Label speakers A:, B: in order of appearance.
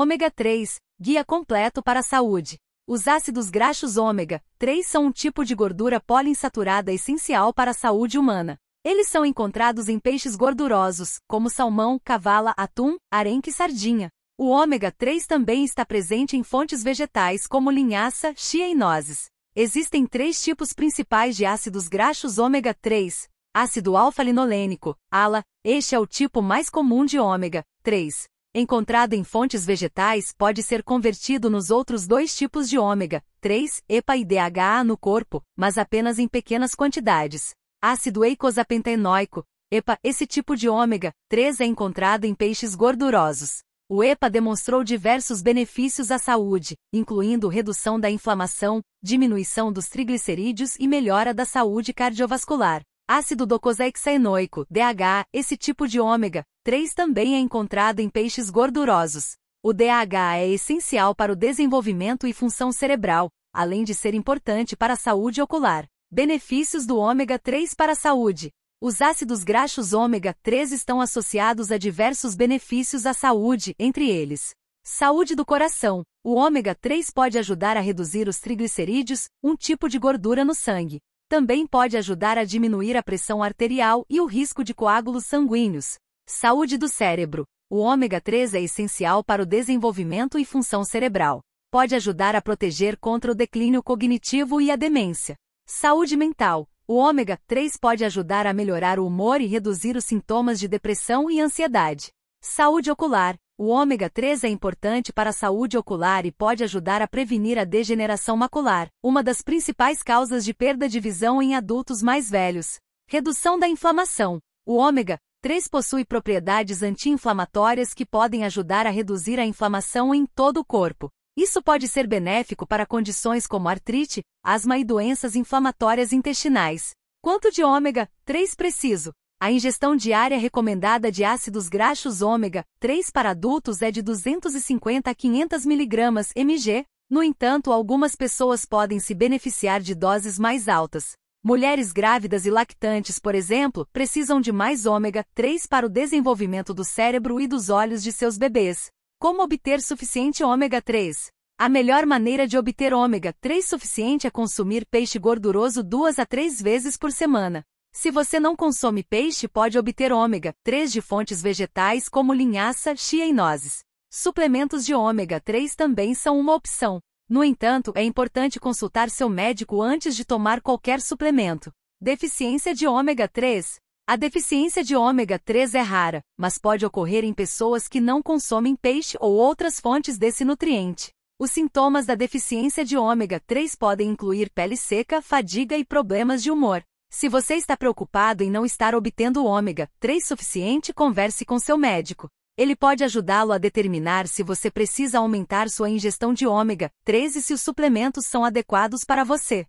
A: Ômega 3, guia completo para a saúde. Os ácidos graxos ômega 3 são um tipo de gordura poliinsaturada essencial para a saúde humana. Eles são encontrados em peixes gordurosos, como salmão, cavala, atum, arenque e sardinha. O ômega 3 também está presente em fontes vegetais como linhaça, chia e nozes. Existem três tipos principais de ácidos graxos ômega 3. Ácido alfa-linolênico, ALA, este é o tipo mais comum de ômega 3 encontrado em fontes vegetais, pode ser convertido nos outros dois tipos de ômega 3, EPA e DHA no corpo, mas apenas em pequenas quantidades. Ácido eicosapentaenoico, EPA, esse tipo de ômega 3 é encontrado em peixes gordurosos. O EPA demonstrou diversos benefícios à saúde, incluindo redução da inflamação, diminuição dos triglicerídeos e melhora da saúde cardiovascular. Ácido docosahexaenoico, DH, esse tipo de ômega 3 também é encontrado em peixes gordurosos. O DH é essencial para o desenvolvimento e função cerebral, além de ser importante para a saúde ocular. Benefícios do ômega 3 para a saúde. Os ácidos graxos ômega 3 estão associados a diversos benefícios à saúde, entre eles: saúde do coração. O ômega 3 pode ajudar a reduzir os triglicerídeos, um tipo de gordura no sangue, também pode ajudar a diminuir a pressão arterial e o risco de coágulos sanguíneos. Saúde do cérebro. O ômega 3 é essencial para o desenvolvimento e função cerebral. Pode ajudar a proteger contra o declínio cognitivo e a demência. Saúde mental. O ômega 3 pode ajudar a melhorar o humor e reduzir os sintomas de depressão e ansiedade. Saúde ocular. O ômega 3 é importante para a saúde ocular e pode ajudar a prevenir a degeneração macular, uma das principais causas de perda de visão em adultos mais velhos. Redução da inflamação. O ômega 3 possui propriedades anti-inflamatórias que podem ajudar a reduzir a inflamação em todo o corpo. Isso pode ser benéfico para condições como artrite, asma e doenças inflamatórias intestinais. Quanto de ômega 3 preciso? A ingestão diária recomendada de ácidos graxos ômega 3 para adultos é de 250 a 500 mg mg. No entanto, algumas pessoas podem se beneficiar de doses mais altas. Mulheres grávidas e lactantes, por exemplo, precisam de mais ômega 3 para o desenvolvimento do cérebro e dos olhos de seus bebês. Como obter suficiente ômega 3? A melhor maneira de obter ômega 3 suficiente é consumir peixe gorduroso duas a três vezes por semana. Se você não consome peixe, pode obter ômega 3 de fontes vegetais como linhaça, chia e nozes. Suplementos de ômega 3 também são uma opção. No entanto, é importante consultar seu médico antes de tomar qualquer suplemento. Deficiência de ômega 3. A deficiência de ômega 3 é rara, mas pode ocorrer em pessoas que não consomem peixe ou outras fontes desse nutriente. Os sintomas da deficiência de ômega 3 podem incluir pele seca, fadiga e problemas de humor. Se você está preocupado em não estar obtendo ômega 3 suficiente, converse com seu médico. Ele pode ajudá-lo a determinar se você precisa aumentar sua ingestão de ômega 3 e se os suplementos são adequados para você.